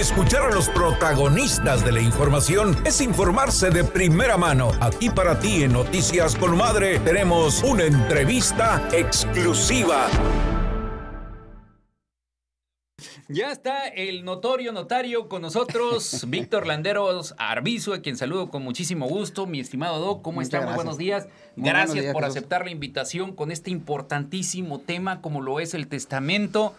Escuchar a los protagonistas de la información es informarse de primera mano. Aquí para ti en Noticias con Madre tenemos una entrevista exclusiva. Ya está el notorio notario con nosotros, Víctor Landeros Arbizu, a quien saludo con muchísimo gusto. Mi estimado Doc, ¿cómo está? Muy buenos días. gracias por aceptar la invitación con este importantísimo tema como lo es el testamento.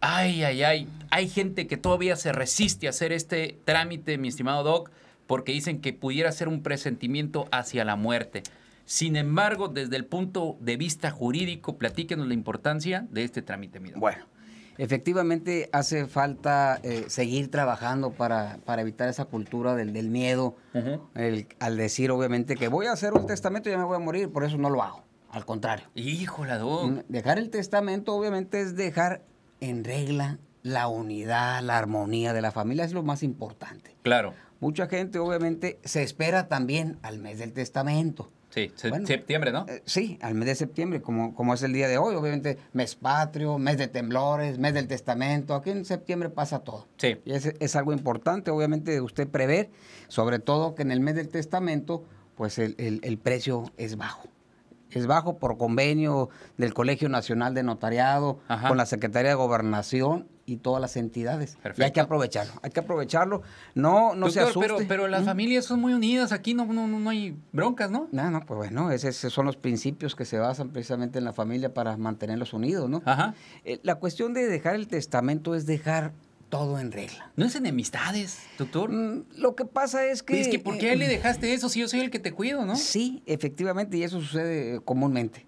Ay, ay, ay. Hay gente que todavía se resiste a hacer este trámite, mi estimado Doc, porque dicen que pudiera ser un presentimiento hacia la muerte. Sin embargo, desde el punto de vista jurídico, platíquenos la importancia de este trámite, mi doc. Bueno, efectivamente hace falta eh, seguir trabajando para, para, evitar esa cultura del, miedo, al decir obviamente que voy a hacer un testamento y ya me voy a morir, por eso no lo hago. Al contrario. Híjola, Doc. Mm, dejar el testamento obviamente es dejar en regla la unidad, la armonía de la familia, es lo más importante. Claro. Mucha gente obviamente se espera también al mes del testamento. Sí, septiembre, ¿no? Eh, sí, al mes de septiembre, como, como es el día de hoy, obviamente, mes patrio, mes de temblores, mes del testamento, aquí en septiembre pasa todo. Sí. Y es, algo importante, obviamente, de usted prever, sobre todo que en el mes del testamento, pues el precio es bajo es bajo por convenio del Colegio Nacional de Notariado, con la Secretaría de Gobernación y todas las entidades. Y hay que aprovecharlo, hay que aprovecharlo. No, no se asuste. Pero, las familias son muy unidas, aquí no, no, no hay broncas, ¿no? No, no, pues bueno, esos son los principios que se basan precisamente en la familia para mantenerlos unidos, ¿no? Ajá. Eh, la cuestión de dejar el testamento es dejar todo en regla. ¿No es enemistades, doctor? Mm, lo que pasa es que... Es que ¿por qué eh, le dejaste eso si yo soy el que te cuido, no? Sí, efectivamente, y eso sucede comúnmente.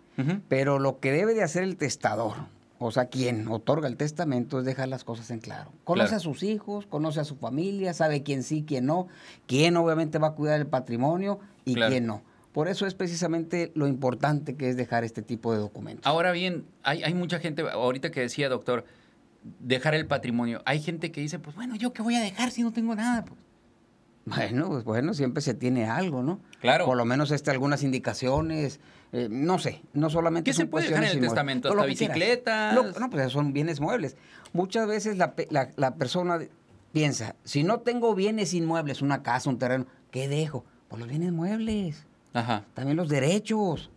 Pero lo que debe de hacer el testador, o sea, quien otorga el testamento es dejar las cosas en claro. Conoce a sus hijos, conoce a su familia, sabe quién sí, quién no, quién obviamente va a cuidar el patrimonio y quién no. Por eso es precisamente lo importante que es dejar este tipo de documentos. Ahora bien, hay, hay mucha gente, ahorita que decía, doctor, dejar el patrimonio. Hay gente que dice, pues bueno, ¿yo qué voy a dejar si no tengo nada? Pues? Bueno, pues bueno, siempre se tiene algo, ¿no? Claro. Por lo menos este, algunas indicaciones, eh, no sé, no solamente. ¿Qué se puede dejar en el testamento? ¿Hasta bicicleta. bicicletas? no, pues son bienes muebles. Muchas veces la, la persona piensa, si no tengo bienes inmuebles, una casa, un terreno, ¿qué dejo? Pues los bienes muebles. Ajá. También los derechos.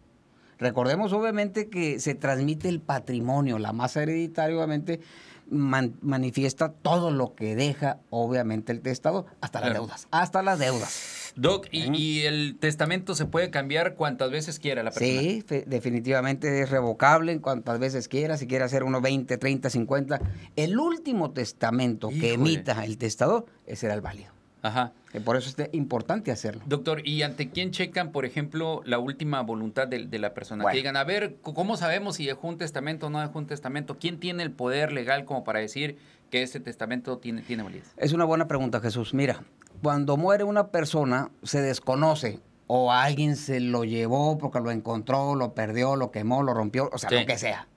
Recordemos obviamente que se transmite el patrimonio, la masa hereditaria obviamente manifiesta todo lo que deja, obviamente, el testado, hasta las deudas, hasta las deudas. Doc, ¿Eh? ¿y, el testamento se puede cambiar cuantas veces quiera la persona? Sí, definitivamente es revocable en cuantas veces quiera, si quiere hacer uno 20, 30, 50. El último testamento que emita el testador, es el válido. Ajá. Eh, por eso es importante hacerlo. Doctor, ¿y ante quién checan, por ejemplo, la última voluntad de, la persona? Que digan, a ver, ¿cómo sabemos si dejó un testamento o no dejó un testamento? ¿Quién tiene el poder legal como para decir que este testamento tiene, tiene validez? Es una buena pregunta, Jesús. Mira, cuando muere una persona, se desconoce o alguien se lo llevó porque lo encontró, lo perdió, lo quemó, lo rompió, o sea, lo que sea.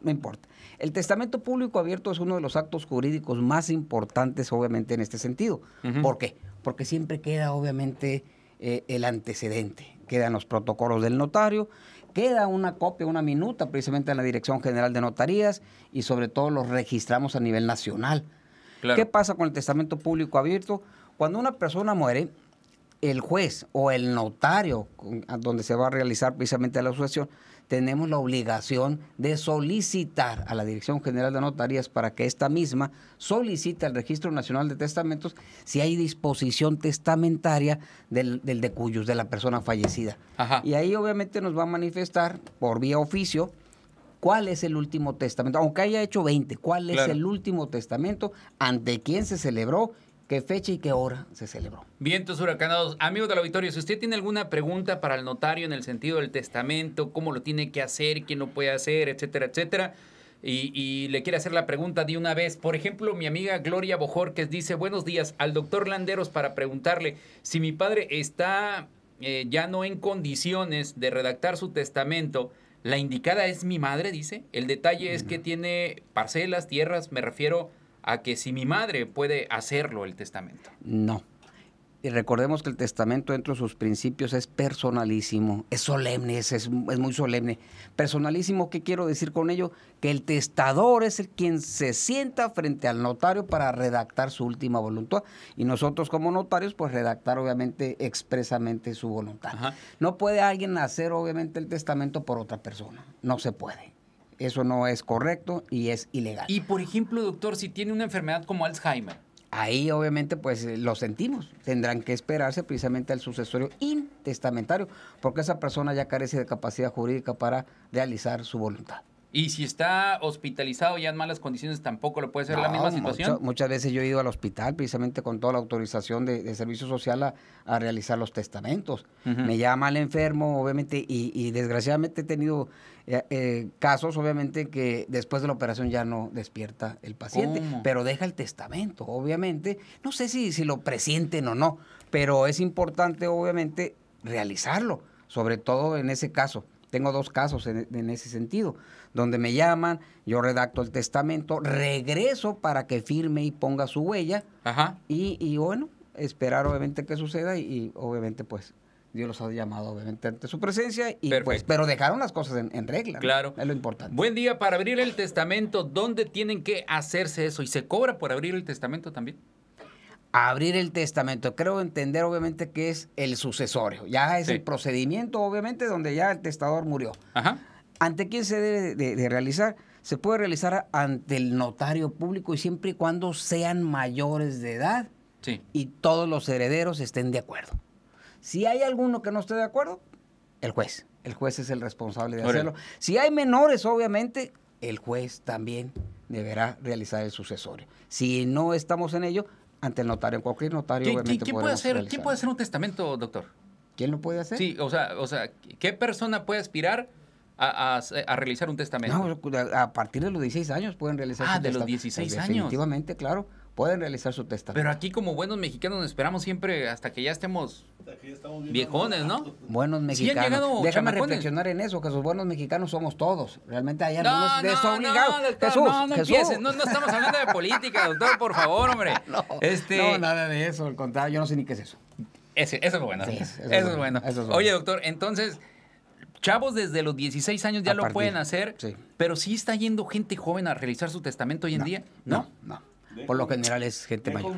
no, importa. El testamento público abierto es uno de los actos jurídicos más importantes, obviamente, en este sentido. ¿Por qué? Porque siempre queda, obviamente, eh, el antecedente. Quedan los protocolos del notario, queda una copia, una minuta, precisamente en la Dirección General de Notarías y sobre todo los registramos a nivel nacional. ¿Qué pasa con el testamento público abierto? Cuando una persona muere, el juez o el notario donde se va a realizar precisamente la asociación, tenemos la obligación de solicitar a la Dirección General de Notarías para que esta misma solicite al Registro Nacional de Testamentos si hay disposición testamentaria del, de cuyos, de la persona fallecida. Y ahí obviamente nos va a manifestar por vía oficio cuál es el último testamento, aunque haya hecho 20, cuál es el último testamento, ante quién se celebró qué fecha y qué hora se celebró. Vientos huracanados, amigos de la Victoria, si usted tiene alguna pregunta para el notario en el sentido del testamento, cómo lo tiene que hacer, quién lo puede hacer, etcétera, etcétera, y, le quiere hacer la pregunta de una vez. Por ejemplo, mi amiga Gloria Bojorquez dice, buenos días al doctor Landeros para preguntarle si mi padre está eh, ya no en condiciones de redactar su testamento. La indicada es mi madre, dice. El detalle es que tiene parcelas, tierras, me refiero a que si mi madre puede hacerlo el testamento. No. Y recordemos que el testamento dentro de sus principios es personalísimo, es solemne, es, muy solemne. Personalísimo, ¿qué quiero decir con ello? Que el testador es el quien se sienta frente al notario para redactar su última voluntad. Y nosotros como notarios, pues redactar obviamente expresamente su voluntad. No puede alguien hacer obviamente el testamento por otra persona, no se puede. Eso no es correcto y es ilegal. Y por ejemplo, doctor, si tiene una enfermedad como Alzheimer. Ahí obviamente pues eh, lo sentimos. Tendrán que esperarse precisamente al sucesorio intestamentario, porque esa persona ya carece de capacidad jurídica para realizar su voluntad. Y si está hospitalizado ya en malas condiciones, tampoco lo puede ser la misma situación. muchas veces yo he ido al hospital precisamente con toda la autorización de, Servicio Social a, realizar los testamentos. Me llama el enfermo, obviamente, y, desgraciadamente he tenido eh, eh, casos, obviamente, que después de la operación ya no despierta el paciente, pero deja el testamento, obviamente. No sé si, lo presienten o no, pero es importante, obviamente, realizarlo, sobre todo en ese caso. Tengo dos casos en ese sentido donde me llaman, yo redacto el testamento, regreso para que firme y ponga su huella. Ajá. Y, y bueno, esperar obviamente que suceda y, obviamente pues Dios los ha llamado obviamente ante su presencia y pues, pero dejaron las cosas en, regla. Claro. Es lo importante. Buen día para abrir el testamento, ¿dónde tienen que hacerse eso? ¿Y se cobra por abrir el testamento también? abrir el testamento. Creo entender, obviamente, que es el sucesorio. Ya es el procedimiento, obviamente, donde ya el testador murió. Ajá. ¿Ante quién se debe de, realizar? Se puede realizar ante el notario público y siempre y cuando sean mayores de edad y todos los herederos estén de acuerdo. Si hay alguno que no esté de acuerdo, el juez. El juez es el responsable de hacerlo. Si hay menores, obviamente, el juez también deberá realizar el sucesorio. Si no estamos en ello, ante el notario, cualquier notario, ¿Quién, puede, hacer, puede hacer un testamento, doctor? ¿Quién lo puede hacer? Sí, o sea, o sea, ¿qué persona puede aspirar eh, a, realizar un testamento? No, pues, a partir de los 16 años pueden realizar ah, su testamento. Ah, de los 16 años. Definitivamente, claro, pueden realizar su testamento. Pero aquí como buenos mexicanos esperamos siempre hasta que ya estemos viejones, ¿no? Buenos mexicanos. Déjame reflexionar en eso, que los buenos mexicanos somos todos. Realmente allá no, desobligados. No, Jesús, no, Jesús. no, no, estamos hablando de política, doctor, por favor, hombre. este... no, nada de eso, al contrario, yo no sé ni qué es eso. eso es Bueno. eso, es bueno. Oye, doctor, entonces, Chavos desde los 16 años ya lo pueden hacer, pero si está yendo gente joven a realizar su testamento hoy en día, ¿no? No, Por lo general es gente mayor.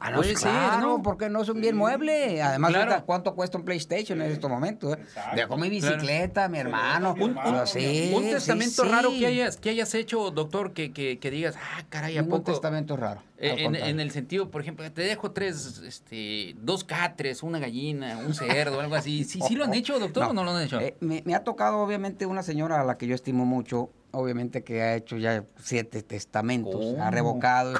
Ah, pues no, porque no es un bien mueble. Además, ¿cuánto cuesta un PlayStation en estos momentos? Eh? Dejo Dejó mi bicicleta, mi hermano. Un, un testamento raro que hayas, que hayas hecho, doctor, que, que, digas, ah, caray, ¿a Un testamento raro. Eh, en, el sentido, por ejemplo, te dejo tres, este, dos catres, una gallina, un cerdo, algo así. ¿Sí, lo han hecho, doctor, no, o no lo han hecho? Eh, me, ha tocado, obviamente, una señora a la que yo estimo mucho, obviamente que ha hecho ya siete testamentos, ha revocado.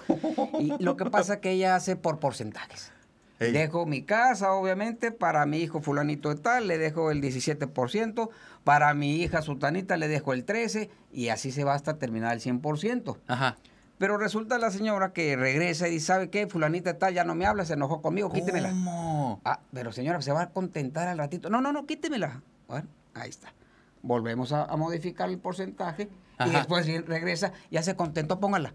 Y lo que pasa es que ella hace por porcentajes. Dejo mi casa, obviamente, para mi hijo fulanito de tal, le dejo el 17%, para mi hija sultanita le dejo el 13%, y así se va hasta terminar el 100%. Ajá. Pero resulta la señora que regresa y dice, ¿sabe qué? Fulanita de tal ya no me habla, se enojó conmigo, quítemela. Ah, pero señora, se va a contentar al ratito. No, no, no, quítemela. Bueno, ahí está volvemos a, modificar el porcentaje y después regresa, ya se contento póngala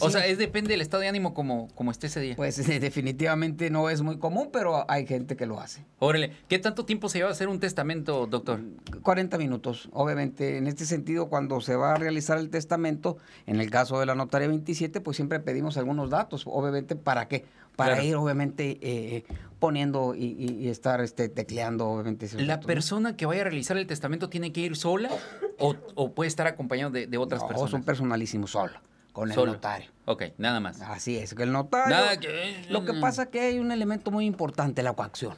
o sea, es depende del estado de ánimo como, como esté ese día. Pues definitivamente no es muy común, pero hay gente que lo hace. Órale, ¿qué tanto tiempo se lleva a hacer un testamento, doctor? 40 minutos, obviamente. En este sentido, cuando se va a realizar el testamento, en el caso de la notaria 27, pues siempre pedimos algunos datos, obviamente, ¿para qué? Para ir, obviamente, eh, eh, poniendo y, estar este, tecleando, obviamente. ¿La persona que vaya a realizar el testamento tiene que ir sola o, puede estar acompañado de, otras otras no, personas? son personalísimos, solo. Con el notario. Ok, nada más. Así es, que el notario. Nada que... Lo que pasa es que hay un elemento muy importante, la coacción.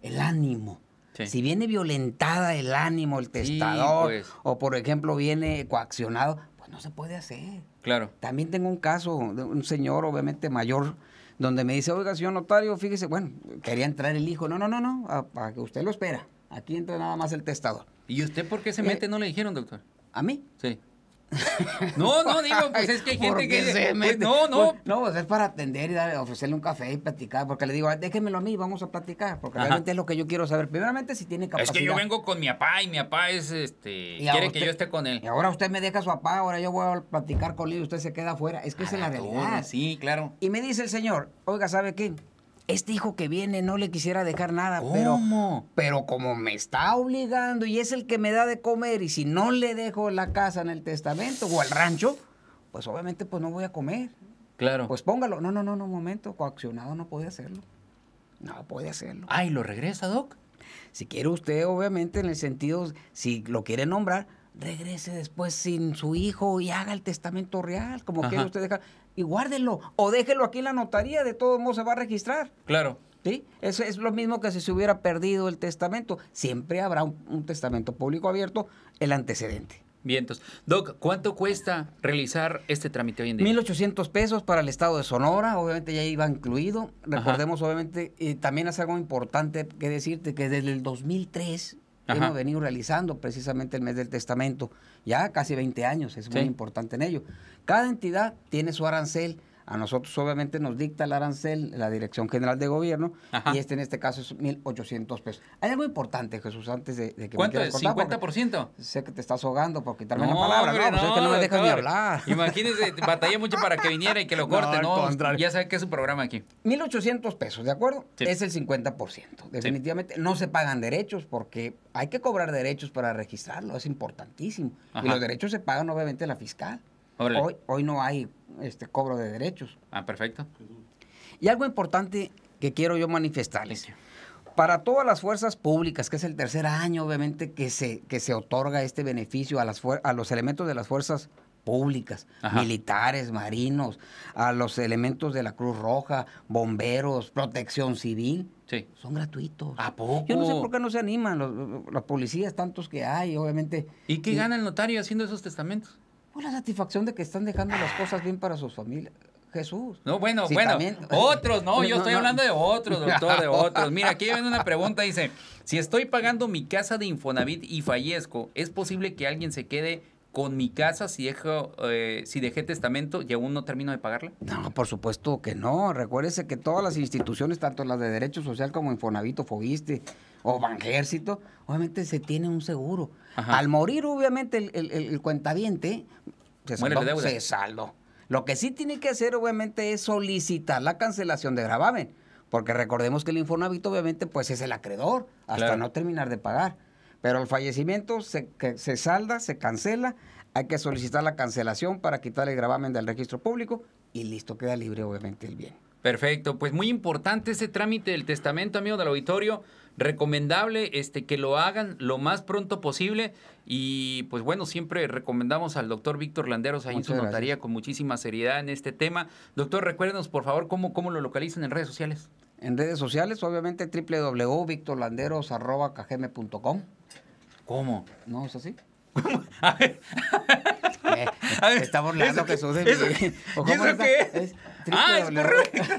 El ánimo. Si viene violentada el ánimo, el testador, pues. o por ejemplo viene coaccionado, pues no se puede hacer. Claro. También tengo un caso de un señor, obviamente mayor, donde me dice, oiga, señor notario, fíjese, bueno, quería entrar el hijo. No, no, no, no, para que usted lo espera. Aquí entra nada más el testador. ¿Y usted por qué se mete? Eh, no le dijeron, doctor. ¿A mí? Sí. No, no, digo, pues es que hay gente que. Se pues, no, no. Pues, no, pues, es para atender y ofrecerle un café y platicar. Porque le digo, déjemelo a mí, vamos a platicar. Porque realmente es lo que yo quiero saber. Primeramente, si tiene capacidad. Es que yo vengo con mi papá y mi papá es este. Quiere que yo esté con él. Y ahora usted me deja a su papá, ahora yo voy a platicar con él y usted se queda afuera. Es que esa es la realidad. sí, claro. Y me dice el señor, oiga, ¿sabe quién? este hijo que viene no le quisiera dejar nada, pero pero como me está obligando y es el que me da de comer y si no le dejo la casa en el testamento o al rancho, pues obviamente pues no voy a comer. Claro. Pues póngalo. No, no, no, no, un momento, coaccionado no puede hacerlo. No puede hacerlo. Ah, ¿y lo regresa, Doc? Si quiere usted, obviamente, en el sentido, si lo quiere nombrar, regrese después sin su hijo y haga el testamento real, como quiere usted dejar y guárdenlo, o déjelo aquí en la notaría, de todo modos se va a registrar. Claro. ¿Sí? es lo mismo que si se hubiera perdido el testamento. Siempre habrá un, testamento público abierto, el antecedente. Vientos. Doc, ¿cuánto cuesta realizar este trámite hoy en día? 1.800 pesos para el estado de Sonora, obviamente ya iba incluido. Recordemos, obviamente, y eh, también es algo importante que decirte que desde el 2003 hemos venido realizando precisamente el mes del testamento, ya casi 20 años, es muy importante en ello. Cada entidad tiene su arancel, a nosotros obviamente nos dicta el arancel, la Dirección General de Gobierno, y este en este caso es 1.800 pesos. Hay algo importante, Jesús, antes de, de que ¿Cuánto es? ¿50%? Sé que te estás ahogando por quitarme la palabra, ¿no? Pues no me dejas ni hablar. Imagínese, batallé mucho para que viniera y que lo corte. ¿no? Ya sabes que es un programa aquí. 1.800 pesos, ¿de acuerdo? Es el 50%. Definitivamente no se pagan derechos porque hay que cobrar derechos para registrarlo, es importantísimo. Y los derechos se pagan obviamente la fiscal. Hoy, no hay este cobro de derechos. Ah, perfecto. Y algo importante que quiero yo manifestarles. Para todas las fuerzas públicas, que es el tercer año, obviamente, que se, que se otorga este beneficio a, las a los elementos de las fuerzas públicas, militares, marinos, a los elementos de la Cruz Roja, bomberos, protección civil. Son gratuitos. ¿A poco? Yo no sé por qué no se animan los, policías tantos que hay, obviamente. ¿Y qué gana el notario haciendo esos testamentos? una la satisfacción de que están dejando las cosas bien para sus familias. Jesús. No, bueno, bueno. Otros, no, yo estoy hablando de otros, doctor, de otros. Mira, aquí viene una pregunta, dice, si estoy pagando mi casa de Infonavit y fallezco, ¿es posible que alguien se quede con mi casa si, dejo, eh, si dejé testamento y aún no termino de pagarla? No, por supuesto que no. Recuérdese que todas las instituciones, tanto las de Derecho Social como Infonavit o Fogiste, o Banjército, obviamente se tiene un seguro. Al morir, obviamente, el, el, se saldó, Lo que sí tiene que hacer, obviamente, es solicitar la cancelación de gravamen. Porque recordemos que el infonavito, obviamente, pues es el acreedor hasta no terminar de pagar. Pero el fallecimiento se, se salda, se cancela, hay que solicitar la cancelación para quitar el gravamen del registro público y listo, queda libre, obviamente, el bien. Perfecto, pues muy importante ese trámite del testamento, amigo del auditorio. Recomendable este, que lo hagan lo más pronto posible. Y pues bueno, siempre recomendamos al doctor Víctor Landeros ahí en su notaría con muchísima seriedad en este tema. Doctor, recuérdenos por favor cómo, cómo lo localizan en redes sociales. En redes sociales, obviamente www.victorlanderos.com. ¿Cómo? No, es así. Estamos está que Jesús qué es? ah, es correo electrónico.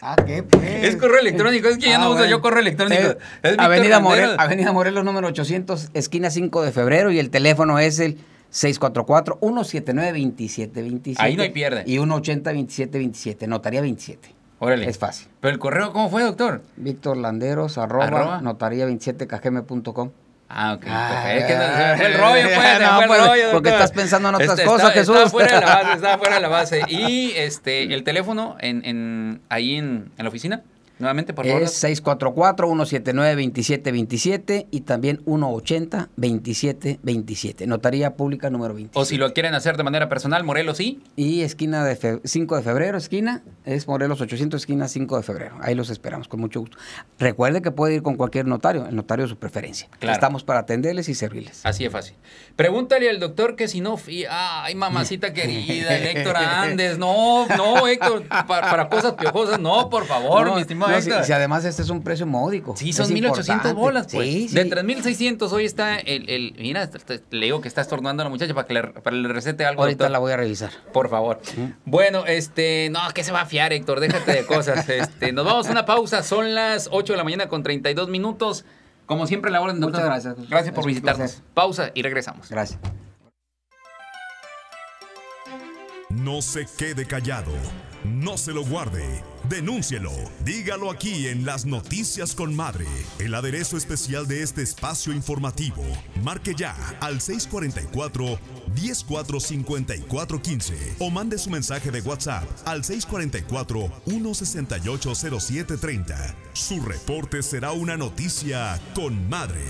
Ah, qué pues? Es correo electrónico, es que ya ah, no uso yo correo electrónico. Avenida, Morelos, Avenida Morelos, número 800, esquina 5 de febrero, y el teléfono es el 644-179-2727. Ahí no hay pierde. Y 180-2727, notaría 27. Órale. Es fácil. Pero el correo, ¿cómo fue, doctor? Víctor Landeros, arroba, notaría 27 kgmcom Ah, ok. Ah, el rollo, porque, estás pensando en otras este, cosas, Jesús. de la base, fuera de la base. Y este, el teléfono en, en, ahí en, en la oficina Nuevamente, por favor. Es 644-179-2727 y también 180-2727. Notaría Pública número 20. O si lo quieren hacer de manera personal, Morelos sí. Y esquina de 5 de febrero, esquina, es Morelos 800, esquina 5 de febrero. Ahí los esperamos, con mucho gusto. Recuerde que puede ir con cualquier notario, el notario de su preferencia. Estamos para atenderles y servirles. Así es fácil. Pregúntale al doctor que si no... ay, mamacita querida, Héctor Andes. No, no, Héctor, para, cosas piojosas, no, por favor, mi estimado no, si, además este es un precio módico. Sí, son 1.800 bolas, pues. Pues. De 3.600 hoy está el, Mira, le digo que está estornando a la muchacha para que le, para recete algo. Ahorita la voy a revisar. Por favor. Bueno, este... No, que se va a fiar, Héctor? Déjate de cosas. este, nos vamos a una pausa. Son las 8 de la mañana con 32 minutos. Como siempre, la orden, doctor. Muchas gracias. Gracias por visitarnos. Pausa y regresamos. Gracias. No se quede callado. No se lo guarde. Denúncielo. Dígalo aquí en las noticias con madre. El aderezo especial de este espacio informativo. Marque ya al 644-1045415 o mande su mensaje de WhatsApp al 644-1680730. Su reporte será una noticia con madre.